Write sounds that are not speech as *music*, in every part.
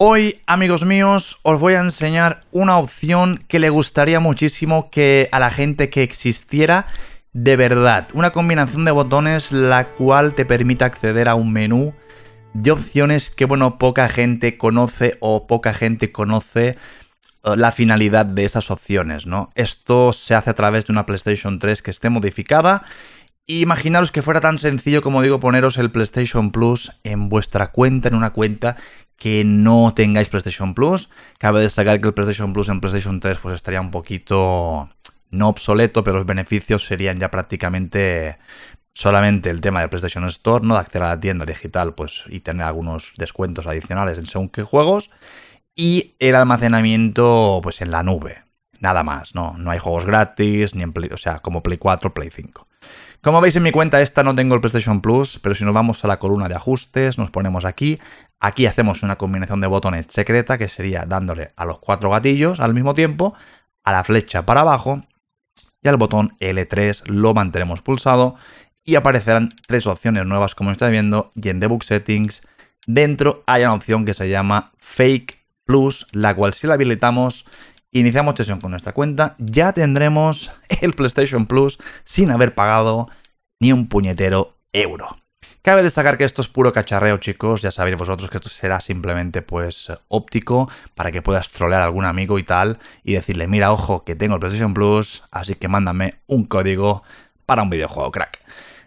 Hoy, amigos míos, os voy a enseñar una opción que le gustaría muchísimo que a la gente que existiera de verdad. Una combinación de botones la cual te permite acceder a un menú de opciones que, bueno, poca gente conoce o poca gente conoce eh, la finalidad de esas opciones, ¿no? Esto se hace a través de una PlayStation 3 que esté modificada Imaginaros que fuera tan sencillo como digo poneros el PlayStation Plus en vuestra cuenta, en una cuenta que no tengáis PlayStation Plus. Cabe destacar que el PlayStation Plus en PlayStation 3 pues estaría un poquito no obsoleto, pero los beneficios serían ya prácticamente solamente el tema de PlayStation Store, ¿no? De acceder a la tienda digital, pues, y tener algunos descuentos adicionales en según qué juegos. Y el almacenamiento, pues en la nube. Nada más, ¿no? No hay juegos gratis, ni o sea, como Play 4, Play 5. Como veis en mi cuenta esta no tengo el PlayStation Plus, pero si nos vamos a la columna de ajustes, nos ponemos aquí, aquí hacemos una combinación de botones secreta que sería dándole a los cuatro gatillos al mismo tiempo, a la flecha para abajo y al botón L3 lo mantenemos pulsado y aparecerán tres opciones nuevas como estáis viendo y en Debug Settings dentro hay una opción que se llama Fake Plus, la cual si la habilitamos Iniciamos sesión con nuestra cuenta. Ya tendremos *laughs* el PlayStation Plus sin haber pagado ni un puñetero euro. Cabe destacar que esto es puro cacharreo, chicos. Ya sabéis vosotros que esto será simplemente, pues, óptico para que puedas trolear a algún amigo y tal y decirle, mira, ojo, que tengo el PlayStation Plus, así que mándame un código para un videojuego, crack.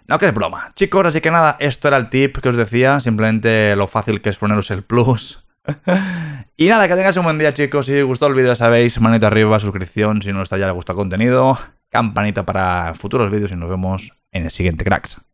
No, que es broma. Chicos, así que nada, esto era el tip que os decía. Simplemente lo fácil que es poneros el Plus *laughs* Y nada, que tengas un buen día, chicos. Si os gustó el vídeo, sabéis, manito arriba, suscripción si no está ya, le gusta el contenido, campanita para futuros vídeos y nos vemos en el siguiente, cracks.